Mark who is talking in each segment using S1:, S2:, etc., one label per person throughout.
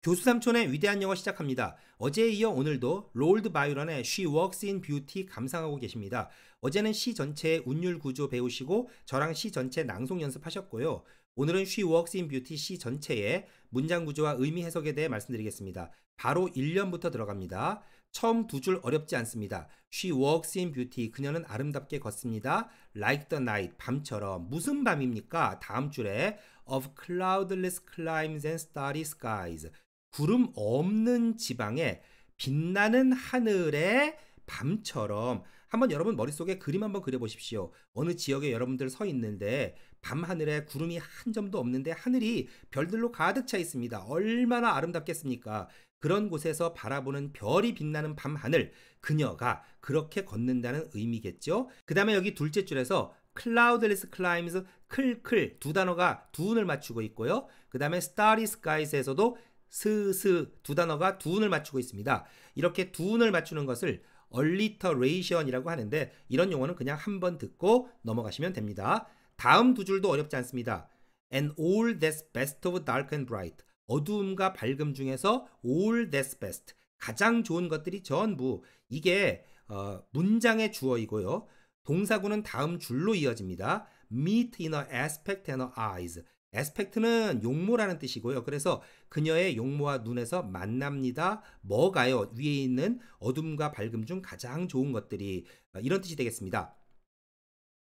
S1: 교수 삼촌의 위대한 영어 시작합니다. 어제에 이어 오늘도 롤드 바이런의 She Works in Beauty 감상하고 계십니다. 어제는 시 전체의 운율 구조 배우시고 저랑 시 전체 낭송 연습하셨고요. 오늘은 She Works in Beauty 시 전체의 문장 구조와 의미 해석에 대해 말씀드리겠습니다. 바로 1년부터 들어갑니다. 처음 두 줄 어렵지 않습니다. She walks in beauty. 그녀는 아름답게 걷습니다. Like the night. 밤처럼. 무슨 밤입니까? 다음 줄에 of cloudless climes and starry skies. 구름 없는 지방에 빛나는 하늘에 밤처럼 한번 여러분 머릿속에 그림 한번 그려보십시오. 어느 지역에 여러분들 서 있는데 밤하늘에 구름이 한 점도 없는데 하늘이 별들로 가득 차 있습니다. 얼마나 아름답겠습니까? 그런 곳에서 바라보는 별이 빛나는 밤하늘, 그녀가 그렇게 걷는다는 의미겠죠? 그 다음에 여기 둘째 줄에서 cloudless climbs, 클클 두 단어가 두 운을 맞추고 있고요. 그 다음에 starry skies에서도 스스 두 단어가 두운을 맞추고 있습니다. 이렇게 두운을 맞추는 것을 얼리터레이션이라고 하는데 이런 용어는 그냥 한 번 듣고 넘어가시면 됩니다. 다음 두 줄도 어렵지 않습니다. And all that's best of dark and bright. 어두움과 밝음 중에서 all that's best. 가장 좋은 것들이 전부. 이게 어, 문장의 주어이고요. 동사구는 다음 줄로 이어집니다. meet in a aspect and a eyes. 에스펙트는 용모라는 뜻이고요. 그래서 그녀의 용모와 눈에서 만납니다. 뭐가요? 위에 있는 어둠과 밝음 중 가장 좋은 것들이 어, 이런 뜻이 되겠습니다.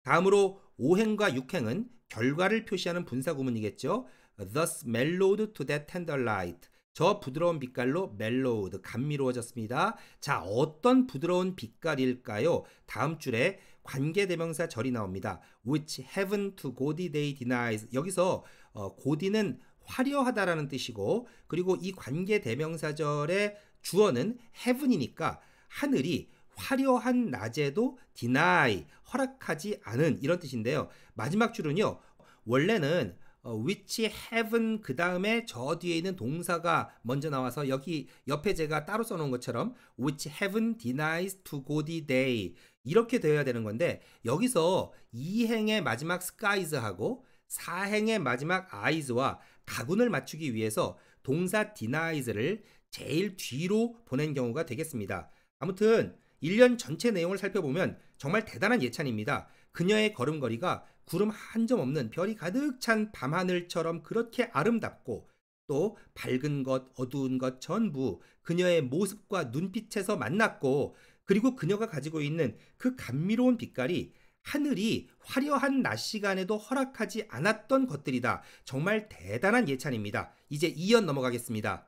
S1: 다음으로 오행과 육행은 결과를 표시하는 분사 구문이겠죠. Thus mellowed to that tender light. 저 부드러운 빛깔로 mellowed, 감미로워졌습니다. 자, 어떤 부드러운 빛깔일까요? 다음 줄에 관계대명사 절이 나옵니다. which heaven to g o d they denies. 여기서 어, g o d 는 화려하다라는 뜻이고 그리고 이 관계대명사절의 주어는 heaven이니까 하늘이 화려한 낮에도 deny 허락하지 않은 이런 뜻인데요. 마지막 줄은요. 원래는 어, which have는 그 다음에 저 뒤에 있는 동사가 먼저 나와서 여기 옆에 제가 따로 써놓은 것처럼 which have는 denies to goody day 이렇게 되어야 되는 건데 여기서 2행의 마지막 skies하고 4행의 마지막 eyes와 가군을 맞추기 위해서 동사 denies를 제일 뒤로 보낸 경우가 되겠습니다. 아무튼 1년 전체 내용을 살펴보면 정말 대단한 예찬입니다. 그녀의 걸음걸이가 구름 한 점 없는 별이 가득 찬 밤하늘처럼 그렇게 아름답고 또 밝은 것, 어두운 것 전부 그녀의 모습과 눈빛에서 만났고 그리고 그녀가 가지고 있는 그 감미로운 빛깔이 하늘이 화려한 낮 시간에도 허락하지 않았던 것들이다. 정말 대단한 예찬입니다. 이제 2연 넘어가겠습니다.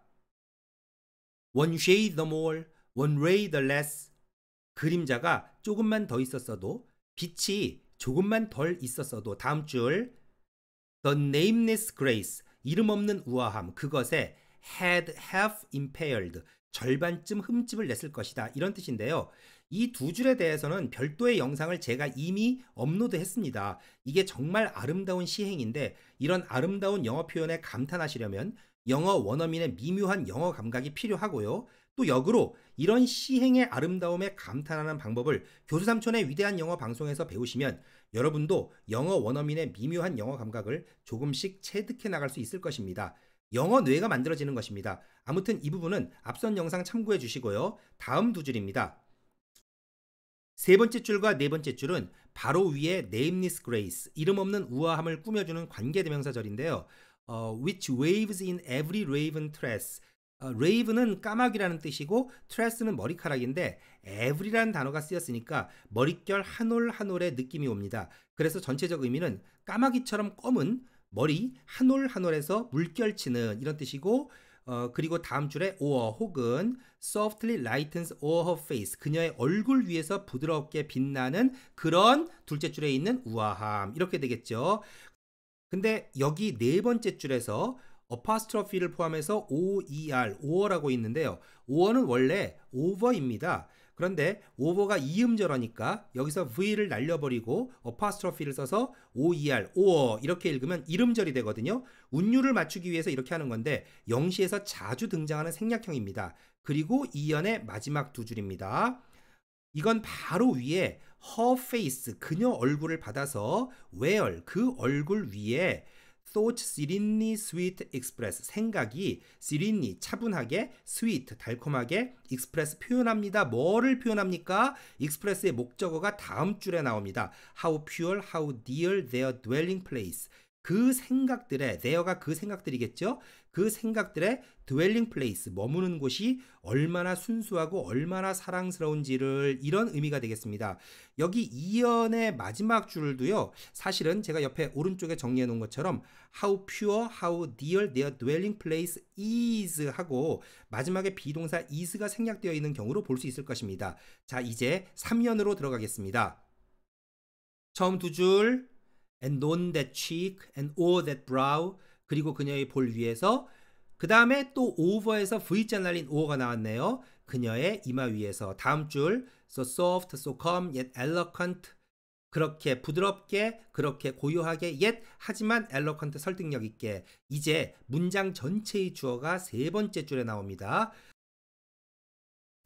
S1: One shade the more, one ray the less. 그림자가 조금만 더 있었어도 빛이 조금만 덜 있었어도 다음 줄 The nameless grace 이름 없는 우아함 그것에 had have impaired 절반쯤 흠집을 냈을 것이다 이런 뜻인데요. 이 두 줄에 대해서는 별도의 영상을 제가 이미 업로드했습니다. 이게 정말 아름다운 시행인데 이런 아름다운 영어 표현에 감탄하시려면 영어 원어민의 미묘한 영어 감각이 필요하고요. 또 역으로 이런 시행의 아름다움에 감탄하는 방법을 교수 삼촌의 위대한 영어 방송에서 배우시면 여러분도 영어 원어민의 미묘한 영어 감각을 조금씩 체득해 나갈 수 있을 것입니다. 영어 뇌가 만들어지는 것입니다. 아무튼 이 부분은 앞선 영상 참고해 주시고요. 다음 두 줄입니다. 세 번째 줄과 네 번째 줄은 바로 위에 nameless grace, 이름 없는 우아함을 꾸며주는 관계대명사절인데요. 어, which waves in every raven tress, 레이브는 어, 까마귀라는 뜻이고 트레스는 머리카락인데 에브리라는 단어가 쓰였으니까 머릿결 한 올 한 올의 느낌이 옵니다. 그래서 전체적 의미는 까마귀처럼 검은 머리 한 올 한 올에서 물결치는 이런 뜻이고 어, 그리고 다음 줄에 or 혹은 softly lightens o her face 그녀의 얼굴 위에서 부드럽게 빛나는 그런 둘째 줄에 있는 우아함 이렇게 되겠죠. 근데 여기 네 번째 줄에서 어파스트로피를 포함해서 OER, 오어라고 있는데요. 오어는 원래 o v e r 입니다 그런데 o v e r 가 이음절어니까 여기서 V를 날려버리고 어파스트로피를 써서 OER, 오어 이렇게 읽으면 이름절이 되거든요. 운율을 맞추기 위해서 이렇게 하는 건데 영시에서 자주 등장하는 생략형입니다. 그리고 이연의 마지막 두 줄입니다. 이건 바로 위에 her face, 그녀 얼굴을 받아서 where, 그 얼굴 위에 thought serenely sweet express 생각이 serenely 차분하게 sweet 달콤하게 express 표현합니다. 뭐를 표현합니까? express의 목적어가 다음 줄에 나옵니다. how pure, how dear their dwelling place 그 생각들의 t 어가그 생각들이겠죠. 그 생각들의 dwelling place 머무는 곳이 얼마나 순수하고 얼마나 사랑스러운지를 이런 의미가 되겠습니다. 여기 2연의 마지막 줄도요. 사실은 제가 옆에 오른쪽에 정리해 놓은 것처럼 how pure, how dear their dwelling place is 하고 마지막에 비동사 is가 생략되어 있는 경우로 볼 수 있을 것입니다. 자, 이제 3연으로 들어가겠습니다. 처음 두 줄, and known that cheek, and o that brow, 그리고 그녀의 볼 위에서, 그 다음에 또 over에서 V자 날린 o가 e r 나왔네요. 그녀의 이마 위에서. 다음 줄, so soft, so calm, yet eloquent, 그렇게 부드럽게, 그렇게 고요하게, yet, 하지만 eloquent 설득력 있게. 이제 문장 전체의 주어가 세 번째 줄에 나옵니다.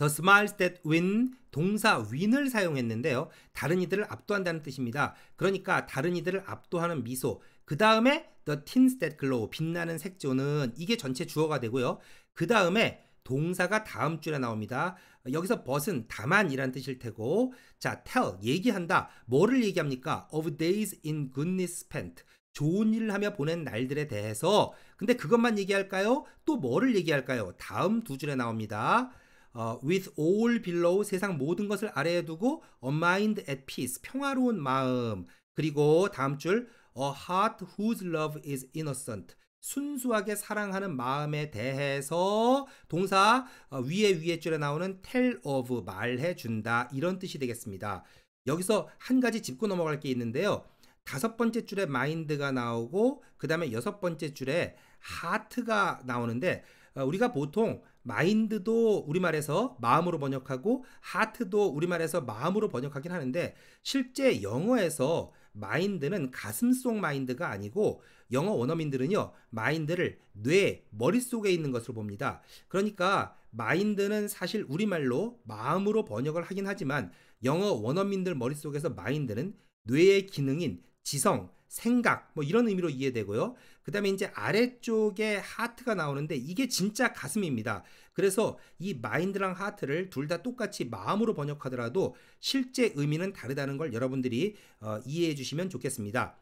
S1: The smiles that win 동사 win을 사용했는데요. 다른 이들을 압도한다는 뜻입니다. 그러니까 다른 이들을 압도하는 미소. 그 다음에 the tints that glow 빛나는 색조는 이게 전체 주어가 되고요. 그 다음에 동사가 다음 줄에 나옵니다. 여기서 벗은 다만이란 뜻일 테고 자 tell 얘기한다. 뭐를 얘기합니까? of days in goodness spent 좋은 일을 하며 보낸 날들에 대해서 근데 그것만 얘기할까요? 또 뭐를 얘기할까요? 다음 두 줄에 나옵니다. 어, with all below 세상 모든 것을 아래에 두고 a mind at peace 평화로운 마음 그리고 다음 줄 a heart whose love is innocent 순수하게 사랑하는 마음에 대해서 동사 어, 위에 위에 줄에 나오는 tell of 말해 준다 이런 뜻이 되겠습니다. 여기서 한 가지 짚고 넘어갈 게 있는데요. 다섯 번째 줄에 mind가 나오고 그 다음에 여섯 번째 줄에 heart가 나오는데 어, 우리가 보통 마인드도 우리말에서 마음으로 번역하고 하트도 우리말에서 마음으로 번역하긴 하는데 실제 영어에서 마인드는 가슴 속 마인드가 아니고 영어 원어민들은요 마인드를 뇌 머릿속에 있는 것으로 봅니다 그러니까 마인드는 사실 우리말로 마음으로 번역을 하긴 하지만 영어 원어민들 머릿속에서 마인드는 뇌의 기능인 지성, 생각 뭐 이런 의미로 이해되고요. 그 다음에 이제 아래쪽에 하트가 나오는데 이게 진짜 가슴입니다. 그래서 이 마인드랑 하트를 둘 다 똑같이 마음으로 번역하더라도 실제 의미는 다르다는 걸 여러분들이 어, 이해해 주시면 좋겠습니다.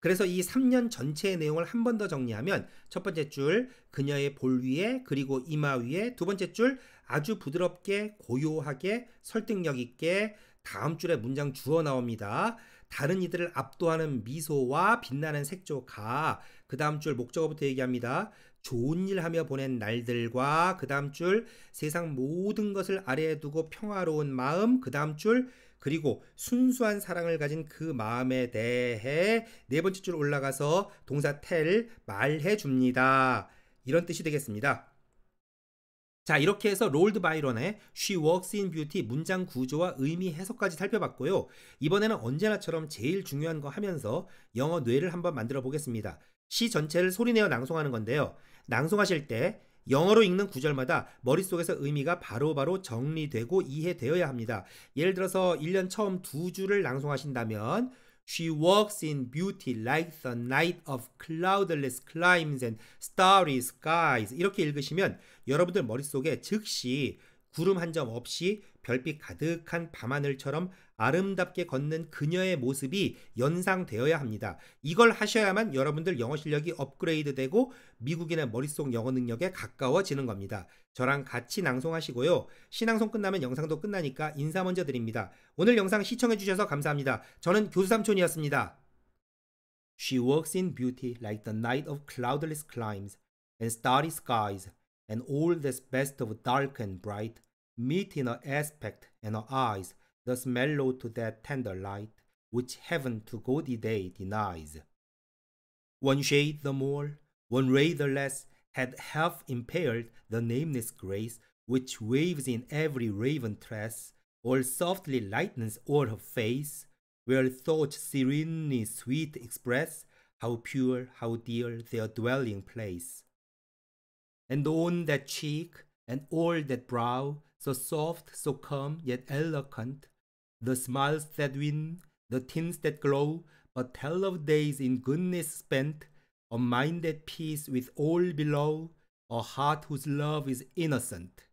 S1: 그래서 이 3년 전체의 내용을 한 번 더 정리하면 첫 번째 줄 그녀의 볼 위에 그리고 이마 위에 두 번째 줄 아주 부드럽게 고요하게 설득력 있게 다음 줄에 문장 주어 나옵니다. 다른 이들을 압도하는 미소와 빛나는 색조가 그 다음 줄 목적어부터 얘기합니다. 좋은 일 하며 보낸 날들과 그 다음 줄 세상 모든 것을 아래에 두고 평화로운 마음 그 다음 줄 그리고 순수한 사랑을 가진 그 마음에 대해 네 번째 줄 올라가서 동사 텔 말해 줍니다. 이런 뜻이 되겠습니다. 자, 이렇게 해서 롤드 바이런의 She Works in Beauty 문장 구조와 의미 해석까지 살펴봤고요. 이번에는 언제나처럼 제일 중요한 거 하면서 영어 뇌를 한번 만들어 보겠습니다. 시 전체를 소리내어 낭송하는 건데요. 낭송하실 때 영어로 읽는 구절마다 머릿속에서 의미가 바로바로 바로 정리되고 이해되어야 합니다. 예를 들어서 1년 처음 두 줄을 낭송하신다면 She walks in beauty like the night of cloudless climes and starry skies. 이렇게 읽으시면 여러분들 머릿속에 즉시 구름 한 점 없이 별빛 가득한 밤하늘처럼 아름답게 걷는 그녀의 모습이 연상되어야 합니다. 이걸 하셔야만 여러분들 영어 실력이 업그레이드 되고 미국인의 머릿속 영어 능력에 가까워지는 겁니다. 저랑 같이 낭송하시고요. 신앙송 끝나면 영상도 끝나니까 인사 먼저 드립니다. 오늘 영상 시청해주셔서 감사합니다. 저는 교수삼촌이었습니다. She walks in beauty like the night of cloudless climes and starry skies, and all t h a s best of dark and bright meet in her aspect and her eyes. thus mellow to that tender light which heaven to gaudy day denies. One shade the more, one ray the less, had half impaired the nameless grace which waves in every raven tress, or softly lightens o'er her face, where thoughts serenely sweet express how pure, how dear their dwelling place. And on that cheek, and o'er that brow, so soft, so calm, yet eloquent, the smiles that win, the tints that glow, but tell of days in goodness spent, a mind at peace with all below, a heart whose love is innocent.